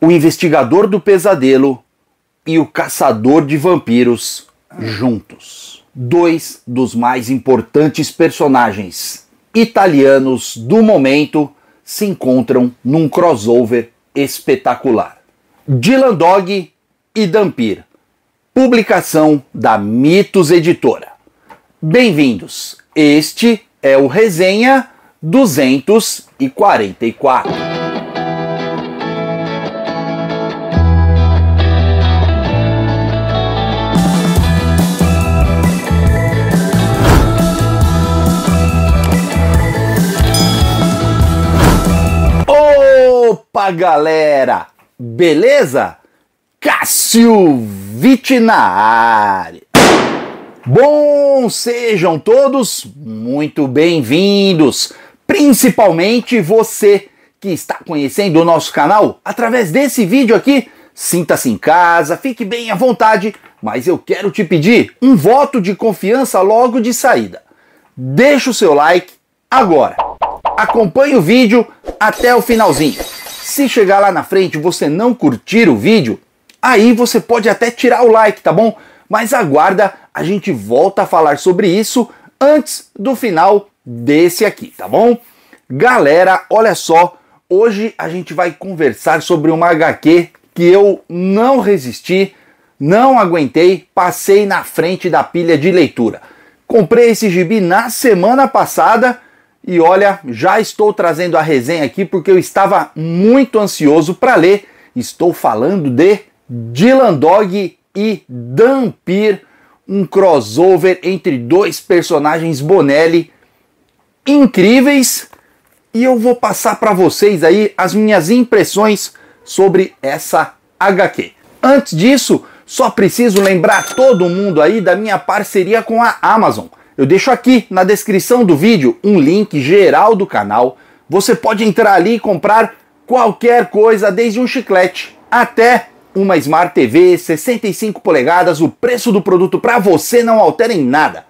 o investigador do pesadelo e o caçador de vampiros juntos. Dois dos mais importantes personagens italianos do momento se encontram num crossover espetacular. Dylan Dog e Dampir, publicação da Mitos Editora. Bem-vindos. Este é o resenha 244. Opa, galera! Beleza? Cássio Vitti na área. Bom, sejam todos muito bem-vindos, principalmente você que está conhecendo o nosso canal através desse vídeo aqui. Sinta-se em casa, fique bem à vontade, mas eu quero te pedir um voto de confiança logo de saída. Deixa o seu like agora. Acompanhe o vídeo até o finalzinho. Se chegar lá na frente você não curtir o vídeo, aí você pode até tirar o like, tá bom? Mas aguarda, a gente volta a falar sobre isso antes do final desse aqui, tá bom? Galera, olha só, hoje a gente vai conversar sobre uma HQ que eu não resisti, não aguentei, passei na frente da pilha de leitura. Comprei esse gibi na semana passada e olha, já estou trazendo a resenha aqui porque eu estava muito ansioso para ler. Estou falando de Dylan Dog e Dampir, um crossover entre dois personagens Bonelli incríveis. E eu vou passar para vocês aí as minhas impressões sobre essa HQ. Antes disso, só preciso lembrar todo mundo aí da minha parceria com a Amazon. Eu deixo aqui na descrição do vídeo um link geral do canal. Você pode entrar ali e comprar qualquer coisa, desde um chiclete até uma Smart TV 65 polegadas. O preço do produto para você não altera em nada.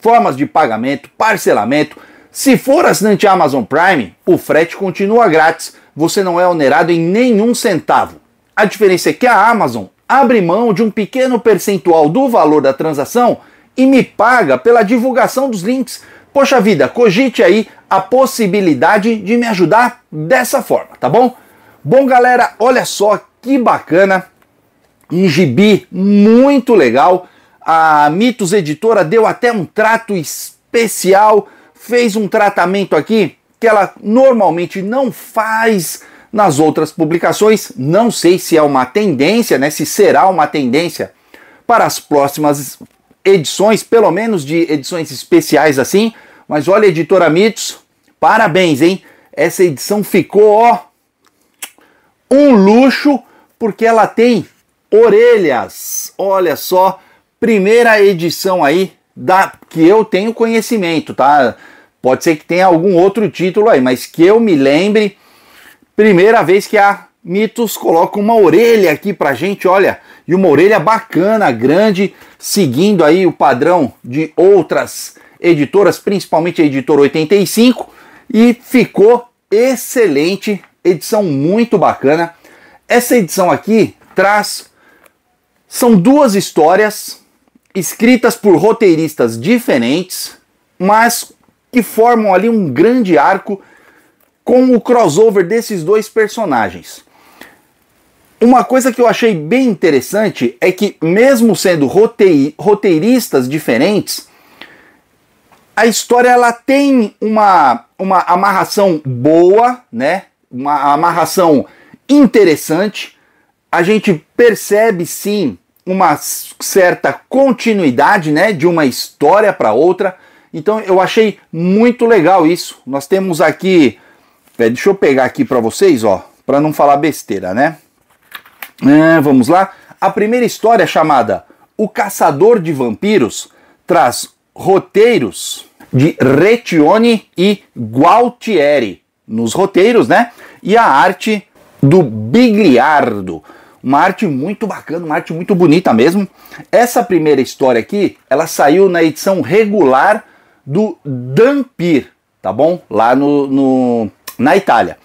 Formas de pagamento, parcelamento. Se for assinante Amazon Prime, o frete continua grátis. Você não é onerado em nenhum centavo. A diferença é que a Amazon abre mão de um pequeno percentual do valor da transação e me paga pela divulgação dos links. Poxa vida, cogite aí a possibilidade de me ajudar dessa forma, tá bom? Bom, galera, olha só que bacana. Um gibi muito legal. A Mitos Editora deu até um trato especial, fez um tratamento aqui que ela normalmente não faz nas outras publicações. Não sei se é uma tendência, né? Se será uma tendência para as próximas edições, pelo menos de edições especiais assim. Mas olha, editora Mitos, parabéns, hein? Essa edição ficou, ó, um luxo, porque ela tem orelhas. Olha só, primeira edição aí da que eu tenho conhecimento, tá? Pode ser que tenha algum outro título aí, mas que eu me lembre, primeira vez que a Mitos coloca uma orelha aqui pra gente, olha, e uma orelha bacana, grande, seguindo aí o padrão de outras editoras, principalmente a editora 85, e ficou excelente, edição muito bacana. Essa edição aqui traz são duas histórias escritas por roteiristas diferentes, mas que formam ali um grande arco com o crossover desses dois personagens. Uma coisa que eu achei bem interessante é que, mesmo sendo roteiristas diferentes, a história ela tem uma, uma amarração boa, né? Uma amarração interessante. A gente percebe sim uma certa continuidade, né, de uma história para outra. Então eu achei muito legal isso. Nós temos aqui, é, deixa eu pegar aqui para vocês, ó, para não falar besteira, né? É, vamos lá? A primeira história, chamada O Caçador de Vampiros, traz roteiros de Retione e Gualtieri nos roteiros, né? E a arte do Bigliardo. Uma arte muito bacana, uma arte muito bonita mesmo. Essa primeira história aqui, ela saiu na edição regular do Dampir, tá bom? Lá no, no na Itália.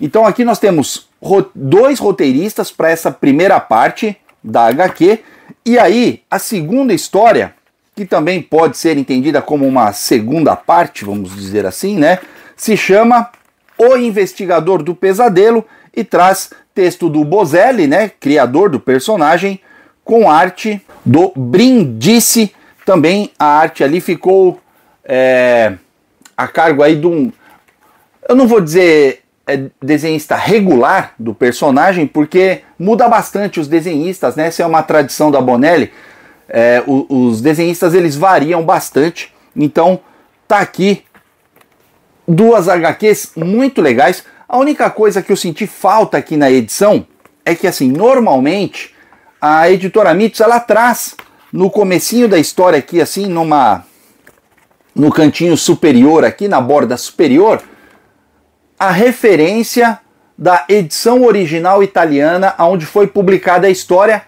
Então aqui nós temos dois roteiristas para essa primeira parte da HQ. E aí, a segunda história, que também pode ser entendida como uma segunda parte, vamos dizer assim, né? Se chama O Investigador do Pesadelo e traz texto do Bozelli, né? Criador do personagem, com arte do Brindisi. Também a arte ali ficou é, a cargo aí de um. Eu não vou dizer é, desenhista regular do personagem, porque muda bastante os desenhistas, né? Essa é uma tradição da Bonelli. É, os desenhistas eles variam bastante. Então tá aqui duas HQs muito legais. A única coisa que eu senti falta aqui na edição é que assim, normalmente a editora Mitos ela traz no comecinho da história aqui assim, numa no cantinho superior aqui na borda superior, a referência da edição original italiana onde foi publicada a história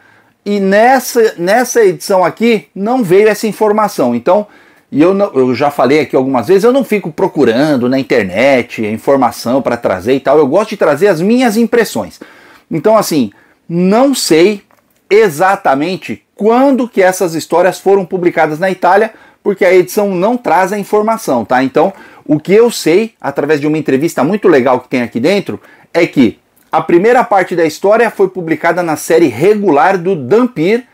e nessa, nessa edição aqui não veio essa informação. Então, eu, não, eu já falei aqui algumas vezes, eu não fico procurando na internet informação para trazer e tal, eu gosto de trazer as minhas impressões. Então, assim, não sei exatamente quando que essas histórias foram publicadas na Itália, porque a edição não traz a informação, tá? Então, o que eu sei, através de uma entrevista muito legal que tem aqui dentro, é que a primeira parte da história foi publicada na série regular do Dampir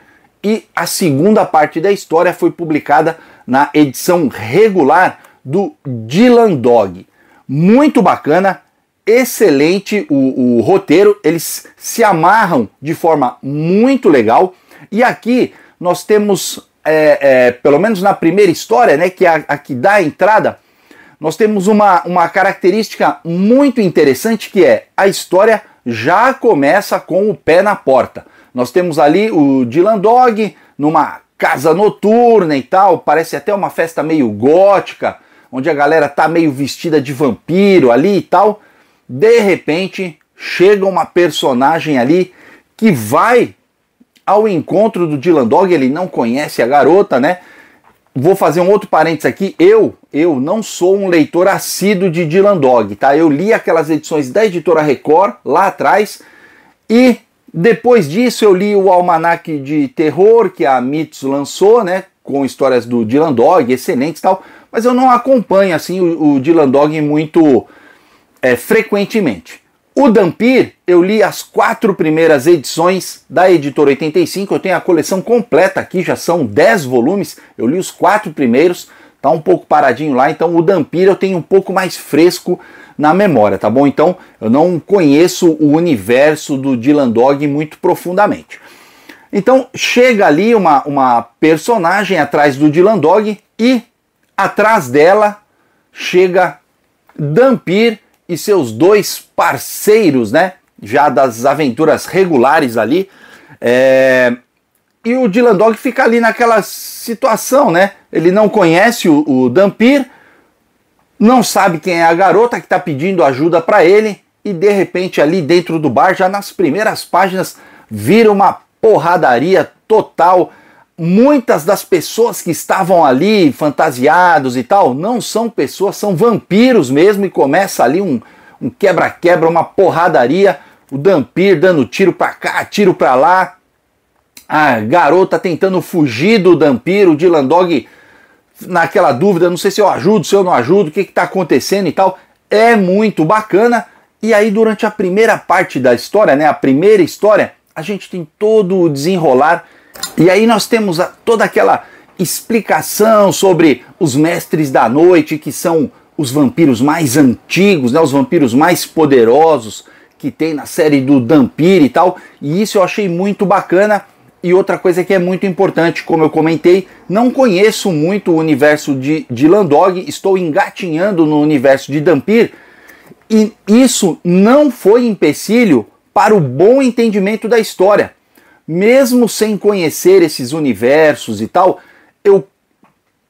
e a segunda parte da história foi publicada na edição regular do Dylan Dog. Muito bacana, excelente o, o roteiro, eles se amarram de forma muito legal. E aqui nós temos, é, é, pelo menos na primeira história, né, que é a, a que dá a entrada nós temos uma, uma característica muito interessante que é a história já começa com o pé na porta. Nós temos ali o Dylan Dog numa casa noturna e tal, parece até uma festa meio gótica, onde a galera tá meio vestida de vampiro ali e tal. De repente, chega uma personagem ali que vai ao encontro do Dylan Dog, ele não conhece a garota, né? vou fazer um outro parênteses aqui. Eu, eu não sou um leitor assíduo de Dylan Dog, tá? Eu li aquelas edições da editora Record lá atrás e depois disso eu li o almanaque de terror que a Mitos lançou, né? Com histórias do Dylan Dog, excelentes tal. Mas eu não acompanho assim o, o Dylan Dog muito é, frequentemente. O Dampir, eu li as quatro primeiras edições da editora 85, eu tenho a coleção completa aqui, já são dez volumes, eu li os quatro primeiros, tá um pouco paradinho lá, então o Dampir eu tenho um pouco mais fresco na memória, tá bom? Então eu não conheço o universo do Dylan Dog muito profundamente. Então chega ali uma, uma personagem atrás do Dylan Dog e atrás dela chega Dampir e seus dois parceiros, né? Já das aventuras regulares ali. É... E o Dylan Dog fica ali naquela situação, né? Ele não conhece o, o Dampir, não sabe quem é a garota que está pedindo ajuda para ele, e de repente ali dentro do bar, já nas primeiras páginas, vira uma porradaria total muitas das pessoas que estavam ali fantasiados e tal não são pessoas, são vampiros mesmo e começa ali um um quebra-quebra, uma porradaria, o Dampir dando tiro para cá, tiro para lá. A garota tentando fugir do Dampir, o Dylan Dog naquela dúvida, não sei se eu ajudo, se eu não ajudo, o que está acontecendo e tal. É muito bacana. E aí durante a primeira parte da história, né, a primeira história, a gente tem todo o desenrolar e aí nós temos a, toda aquela explicação sobre os mestres da noite, que são os vampiros mais antigos, né, os vampiros mais poderosos que tem na série do Dampir e tal. E isso eu achei muito bacana. E outra coisa que é muito importante, como eu comentei, não conheço muito o universo de, de Landog, estou engatinhando no universo de Dampir, e isso não foi empecilho para o bom entendimento da história mesmo sem conhecer esses universos e tal, eu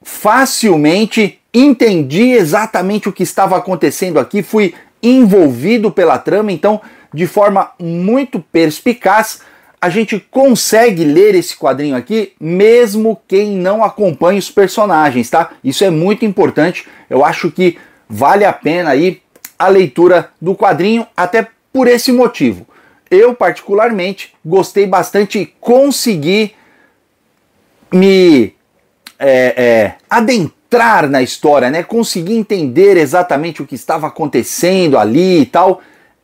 facilmente entendi exatamente o que estava acontecendo aqui, fui envolvido pela trama, então, de forma muito perspicaz, a gente consegue ler esse quadrinho aqui, mesmo quem não acompanha os personagens, tá? Isso é muito importante, eu acho que vale a pena aí a leitura do quadrinho, até por esse motivo eu particularmente gostei bastante e consegui me é, é, adentrar na história, né? Conseguir entender exatamente o que estava acontecendo ali e tal.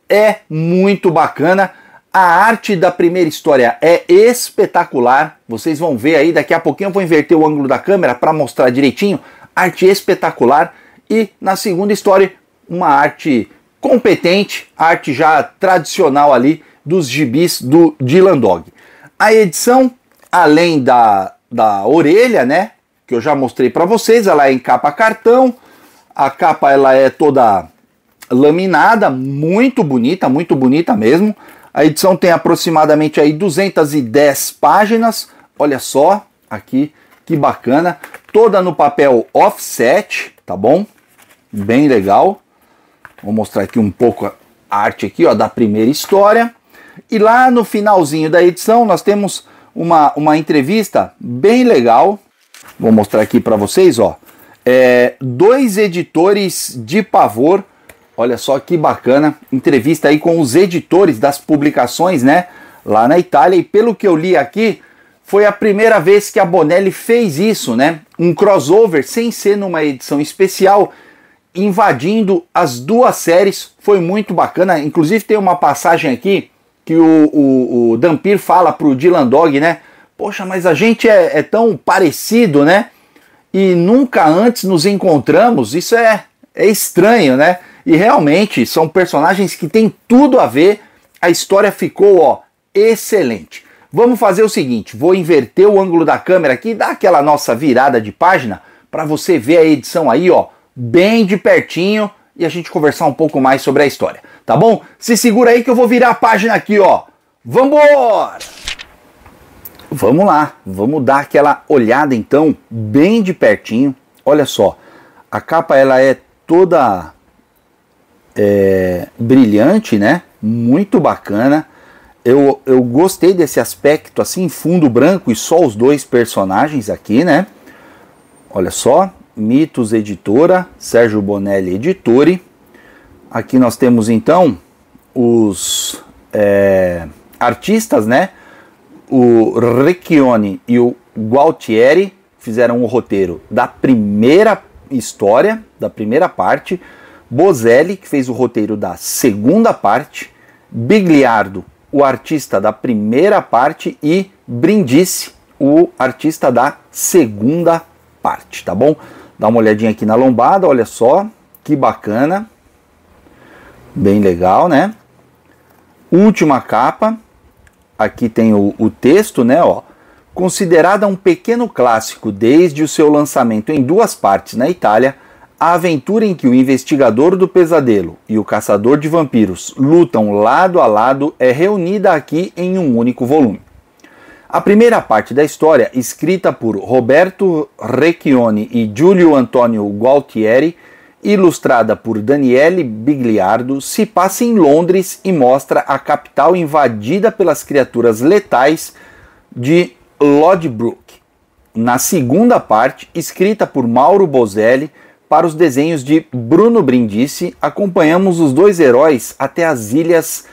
É muito bacana. A arte da primeira história é espetacular. Vocês vão ver aí, daqui a pouquinho eu vou inverter o ângulo da câmera para mostrar direitinho. Arte espetacular. E na segunda história, uma arte competente, arte já tradicional ali dos gibis do Dylan Dog. A edição, além da, da orelha, né, que eu já mostrei para vocês, ela é em capa cartão, a capa ela é toda laminada, muito bonita, muito bonita mesmo. A edição tem aproximadamente aí 210 páginas. Olha só aqui que bacana, toda no papel offset, tá bom? Bem legal. Vou mostrar aqui um pouco a arte aqui, ó, da primeira história. E lá no finalzinho da edição nós temos uma, uma entrevista bem legal. Vou mostrar aqui para vocês, ó. É, dois editores de pavor. Olha só que bacana. Entrevista aí com os editores das publicações, né? Lá na Itália. E pelo que eu li aqui, foi a primeira vez que a Bonelli fez isso, né? Um crossover sem ser numa edição especial, invadindo as duas séries. Foi muito bacana. Inclusive tem uma passagem aqui que o, o, o Dampir fala pro Dylan Dog, né? Poxa, mas a gente é, é tão parecido, né? E nunca antes nos encontramos. Isso é, é estranho, né? E realmente são personagens que têm tudo a ver. A história ficou, ó, excelente. Vamos fazer o seguinte: vou inverter o ângulo da câmera aqui, dá aquela nossa virada de página para você ver a edição aí, ó, bem de pertinho e a gente conversar um pouco mais sobre a história, tá bom? Se segura aí que eu vou virar a página aqui, ó. Vambora! Vamos lá, vamos dar aquela olhada então, bem de pertinho. Olha só, a capa ela é toda é, brilhante, né? Muito bacana. Eu, eu gostei desse aspecto assim, fundo branco e só os dois personagens aqui, né? Olha só, Mitos Editora, Sérgio Bonelli Editore. Aqui nós temos então os é, artistas, né? O Recchione e o Gualtieri fizeram o roteiro da primeira história, da primeira parte. Bozelli, que fez o roteiro da segunda parte. Bigliardo, o artista da primeira parte. E Brindisi, o artista da segunda parte, tá bom? Dá uma olhadinha aqui na lombada, olha só, que bacana. Bem legal, né? Última capa. Aqui tem o, o texto, né, ó. Considerada um pequeno clássico desde o seu lançamento em duas partes na Itália, a aventura em que o investigador do pesadelo e o caçador de vampiros lutam lado a lado é reunida aqui em um único volume. A primeira parte da história, escrita por Roberto Recchioni e Giulio Antonio Gualtieri, ilustrada por Daniele Bigliardo, se passa em Londres e mostra a capital invadida pelas criaturas letais de Lodbrok. Na segunda parte, escrita por Mauro Boselli, para os desenhos de Bruno Brindisi, acompanhamos os dois heróis até as Ilhas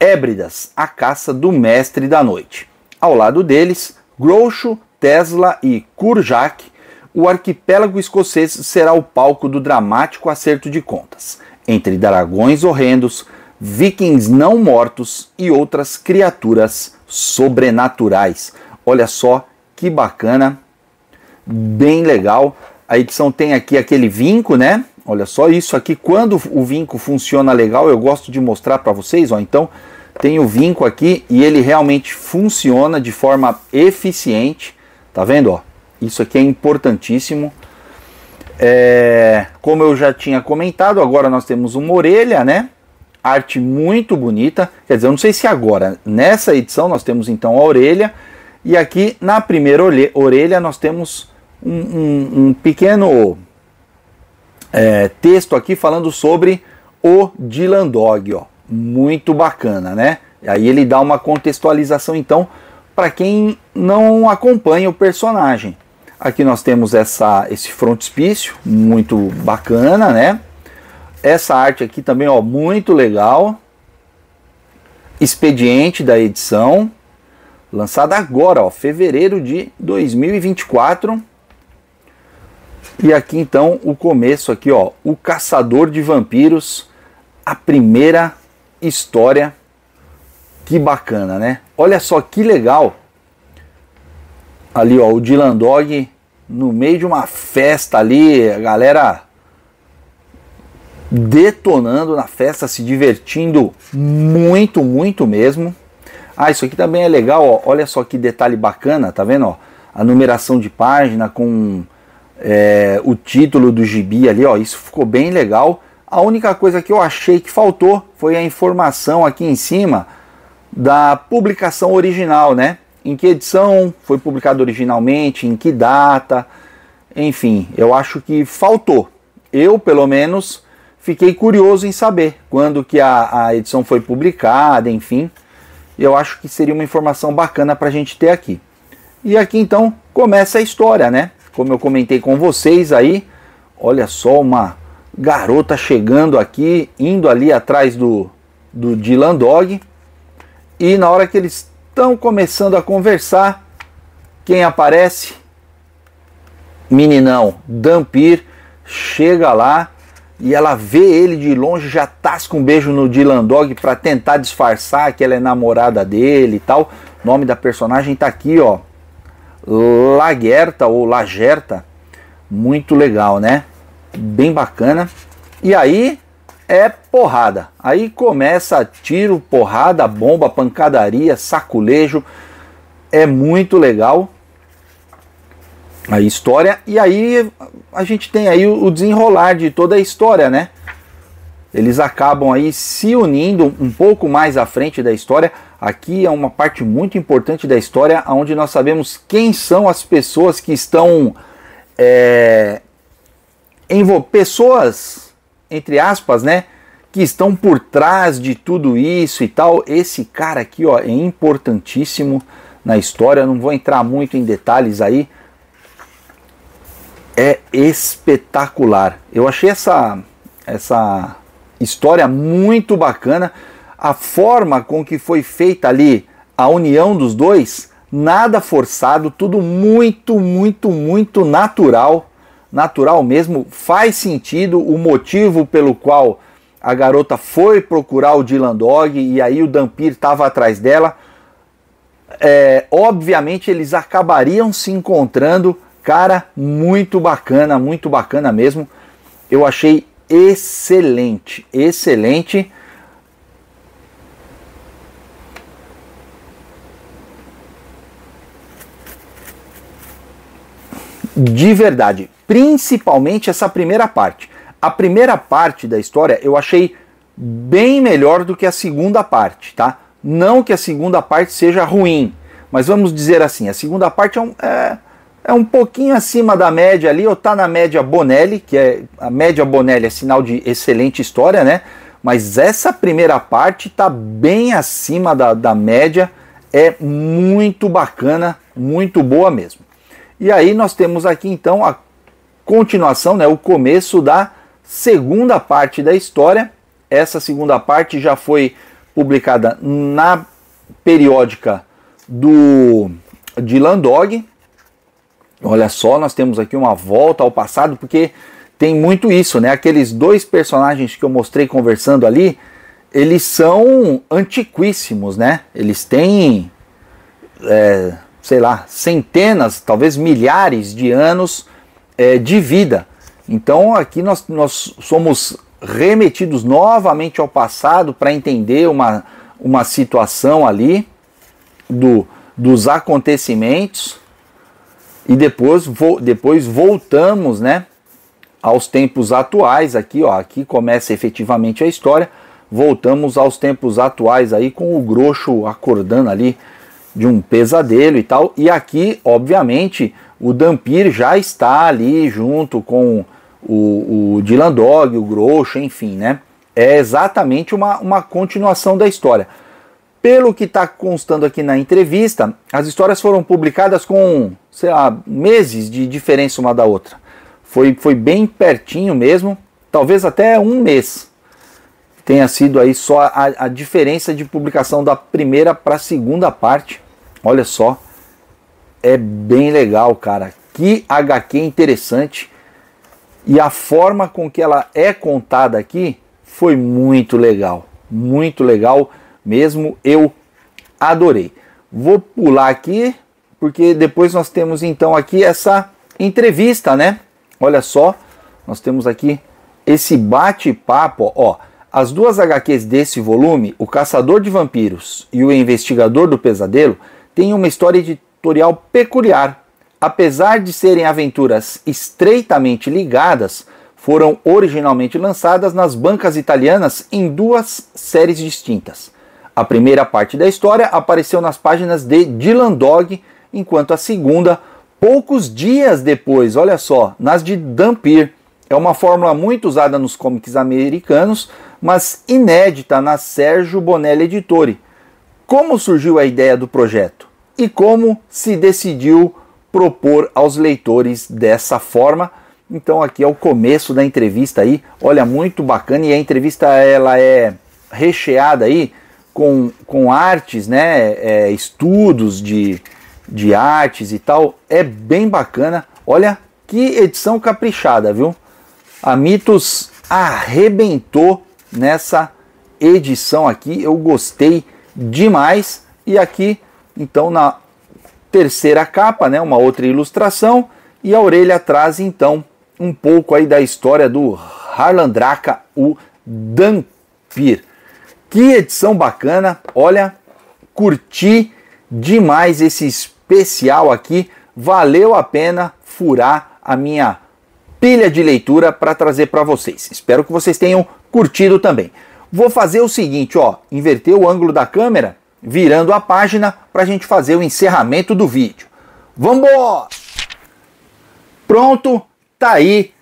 Hébridas, a caça do Mestre da Noite. Ao lado deles, Groucho, Tesla e Kurjak, o arquipélago escocês será o palco do dramático acerto de contas, entre dragões horrendos, vikings não mortos e outras criaturas sobrenaturais. Olha só que bacana, bem legal. A edição tem aqui aquele vinco, né? Olha só isso aqui. Quando o vinco funciona legal, eu gosto de mostrar para vocês. Ó, então tem o vinco aqui e ele realmente funciona de forma eficiente. Tá vendo? Ó, isso aqui é importantíssimo. É, como eu já tinha comentado, agora nós temos uma orelha, né? Arte muito bonita. Quer dizer, eu não sei se agora, nessa edição, nós temos então a orelha. E aqui na primeira orelha nós temos um, um, um pequeno é, texto aqui falando sobre o Dylan Dog, ó muito bacana, né? Aí ele dá uma contextualização então para quem não acompanha o personagem. Aqui nós temos essa esse frontispício muito bacana, né? Essa arte aqui também, ó, muito legal. Expediente da edição, lançada agora, ó, fevereiro de 2024. E aqui então o começo aqui, ó, O Caçador de Vampiros, a primeira história. Que bacana, né? Olha só que legal. Ali, ó, o Dylan Dog no meio de uma festa ali, a galera detonando na festa, se divertindo muito, muito mesmo. Ah, isso aqui também é legal, ó. olha só que detalhe bacana, tá vendo? Ó? A numeração de página com é, o título do gibi ali, ó. isso ficou bem legal. A única coisa que eu achei que faltou foi a informação aqui em cima da publicação original, né? Em que edição foi publicado originalmente, em que data, enfim, eu acho que faltou. Eu, pelo menos, fiquei curioso em saber quando que a, a edição foi publicada, enfim. Eu acho que seria uma informação bacana para a gente ter aqui. E aqui então começa a história, né? Como eu comentei com vocês aí, olha só uma garota chegando aqui, indo ali atrás do, do Dylan Dog. E na hora que eles estão começando a conversar, quem aparece? Meninão, Dampir, chega lá e ela vê ele de longe, já tasca um beijo no Dylan Dog para tentar disfarçar que ela é namorada dele e tal. O nome da personagem tá aqui, ó. Lagerta ou Lagerta. Muito legal, né? bem bacana. E aí é porrada. Aí começa tiro, porrada, bomba, pancadaria, saculejo. É muito legal a história. E aí a gente tem aí o desenrolar de toda a história, né? Eles acabam aí se unindo um pouco mais à frente da história. Aqui é uma parte muito importante da história, onde nós sabemos quem são as pessoas que estão é, pessoas, entre aspas, né? Que estão por trás de tudo isso e tal. Esse cara aqui, ó, é importantíssimo na história. Não vou entrar muito em detalhes aí. É espetacular. Eu achei essa, essa história muito bacana. A forma com que foi feita ali a união dos dois, nada forçado, tudo muito, muito, muito natural natural mesmo? Faz sentido o motivo pelo qual a garota foi procurar o Dylan Dog e aí o Dampir estava atrás dela? É, obviamente eles acabariam se encontrando. Cara, muito bacana, muito bacana mesmo. Eu achei excelente, excelente. De verdade principalmente essa primeira parte. A primeira parte da história eu achei bem melhor do que a segunda parte, tá? Não que a segunda parte seja ruim, mas vamos dizer assim, a segunda parte é um, é, é um pouquinho acima da média ali, ou tá na média Bonelli, que é a média Bonelli é sinal de excelente história, né? Mas essa primeira parte tá bem acima da, da média, é muito bacana, muito boa mesmo. E aí nós temos aqui então a continuação, né, o começo da segunda parte da história. Essa segunda parte já foi publicada na periódica do de Landog. Olha só, nós temos aqui uma volta ao passado, porque tem muito isso, né? Aqueles dois personagens que eu mostrei conversando ali, eles são antiquíssimos, né? Eles têm, é, sei lá, centenas, talvez milhares de anos é, de vida. Então aqui nós, nós somos remetidos novamente ao passado para entender uma, uma situação ali do, dos acontecimentos e depois, vo, depois voltamos né, aos tempos atuais aqui, ó, aqui começa efetivamente a história. Voltamos aos tempos atuais aí com o Groxo acordando ali de um pesadelo e tal. E aqui, obviamente, o Dampir já está ali junto com o, o Dylan Dog, o Groucho, enfim, né? É exatamente uma, uma continuação da história. Pelo que está constando aqui na entrevista, as histórias foram publicadas com, sei lá, meses de diferença uma da outra. Foi, foi bem pertinho mesmo, talvez até um mês tenha sido aí só a, a diferença de publicação da primeira para a segunda parte. Olha só, é bem legal, cara. Que HQ interessante. E a forma com que ela é contada aqui foi muito legal. Muito legal mesmo. Eu adorei. Vou pular aqui, porque depois nós temos então aqui essa entrevista, né? Olha só, nós temos aqui esse bate-papo, ó. As duas HQs desse volume, O Caçador de Vampiros e O Investigador do Pesadelo, têm uma história de autorial peculiar. Apesar de serem aventuras estreitamente ligadas, foram originalmente lançadas nas bancas italianas em duas séries distintas. A primeira parte da história apareceu nas páginas de Dylan Dog, enquanto a segunda, poucos dias depois, olha só, nas de Dampier. É uma fórmula muito usada nos comics americanos, mas inédita na Sérgio Bonelli Editore. Como surgiu a ideia do projeto? e como se decidiu propor aos leitores dessa forma. Então aqui é o começo da entrevista aí. Olha, muito bacana e a entrevista ela é recheada aí com, com artes, né? É, estudos de, de artes e tal. É bem bacana. Olha que edição caprichada, viu? A Mitos arrebentou nessa edição aqui. Eu gostei demais. E aqui então, na terceira capa, né, uma outra ilustração, e a orelha traz então um pouco aí da história do Draca, o Dampir. Que edição bacana, olha, curti demais esse especial aqui, valeu a pena furar a minha pilha de leitura para trazer para vocês. Espero que vocês tenham curtido também. Vou fazer o seguinte, ó, inverter o ângulo da câmera virando a página para a gente fazer o encerramento do vídeo. Vambora! Pronto, tá aí.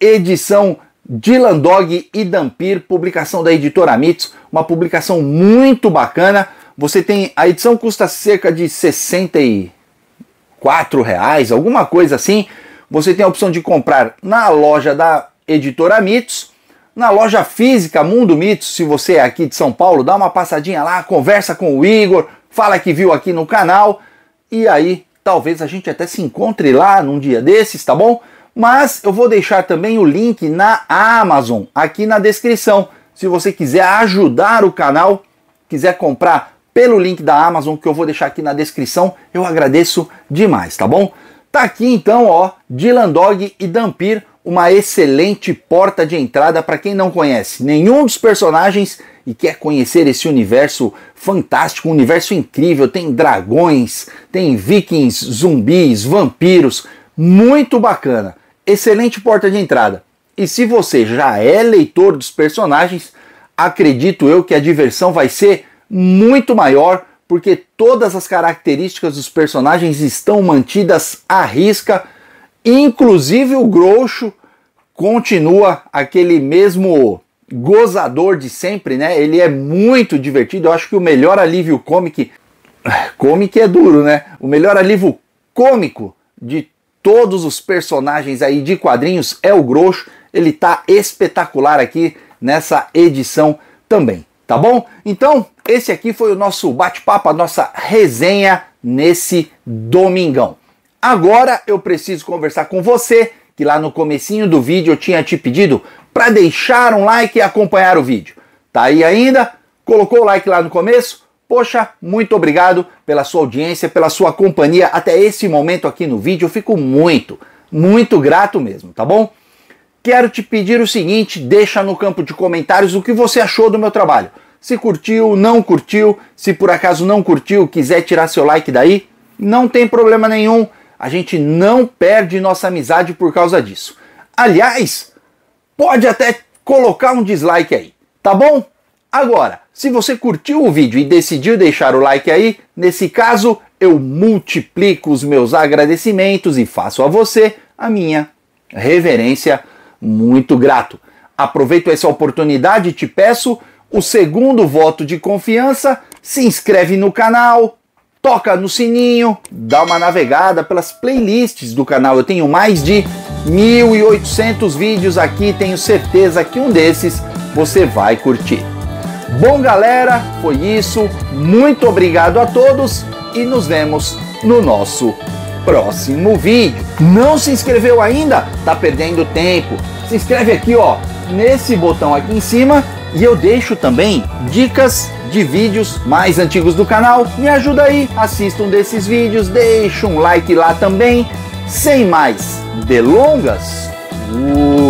Edição Dylan Dog e Dampir, publicação da editora Mitsu, uma publicação muito bacana. Você tem. A edição custa cerca de 64 reais, alguma coisa assim. Você tem a opção de comprar na loja da editora Mitos na loja física Mundo Mitos. Se você é aqui de São Paulo, dá uma passadinha lá, conversa com o Igor, fala que viu aqui no canal e aí talvez a gente até se encontre lá num dia desses, tá bom? Mas eu vou deixar também o link na Amazon aqui na descrição. Se você quiser ajudar o canal, quiser comprar pelo link da Amazon que eu vou deixar aqui na descrição, eu agradeço demais, tá bom? Tá aqui então, ó, Dylan Dog e Dampir uma excelente porta de entrada para quem não conhece nenhum dos personagens e quer conhecer esse universo fantástico, um universo incrível. Tem dragões, tem vikings, zumbis, vampiros, muito bacana. Excelente porta de entrada. E se você já é leitor dos personagens, acredito eu que a diversão vai ser muito maior porque todas as características dos personagens estão mantidas à risca Inclusive o Groucho continua aquele mesmo gozador de sempre, né? Ele é muito divertido. Eu acho que o melhor alívio cômico. Cômico é duro, né? O melhor alívio cômico de todos os personagens aí de quadrinhos é o Groucho. Ele tá espetacular aqui nessa edição também, tá bom? Então, esse aqui foi o nosso bate-papo, a nossa resenha nesse domingão. Agora eu preciso conversar com você, que lá no comecinho do vídeo eu tinha te pedido para deixar um like e acompanhar o vídeo. Tá aí ainda? Colocou o like lá no começo? Poxa, muito obrigado pela sua audiência, pela sua companhia até esse momento aqui no vídeo. Eu fico muito, muito grato mesmo, tá bom? Quero te pedir o seguinte, deixa no campo de comentários o que você achou do meu trabalho. Se curtiu, não curtiu, se por acaso não curtiu, quiser tirar seu like daí, não tem problema nenhum a gente não perde nossa amizade por causa disso. Aliás, pode até colocar um dislike aí, tá bom? Agora, se você curtiu o vídeo e decidiu deixar o like aí, nesse caso eu multiplico os meus agradecimentos e faço a você a minha reverência muito grato. Aproveito essa oportunidade e te peço o segundo voto de confiança. Se inscreve no canal, toca no sininho, dá uma navegada pelas playlists do canal. Eu tenho mais de 1.800 vídeos aqui, tenho certeza que um desses você vai curtir. Bom, galera, foi isso. Muito obrigado a todos e nos vemos no nosso próximo vídeo. Não se inscreveu ainda? Tá perdendo tempo. Se inscreve aqui, ó, nesse botão aqui em cima e eu deixo também dicas de vídeos mais antigos do canal. Me ajuda aí, assista um desses vídeos, deixa um like lá também. Sem mais delongas, fui!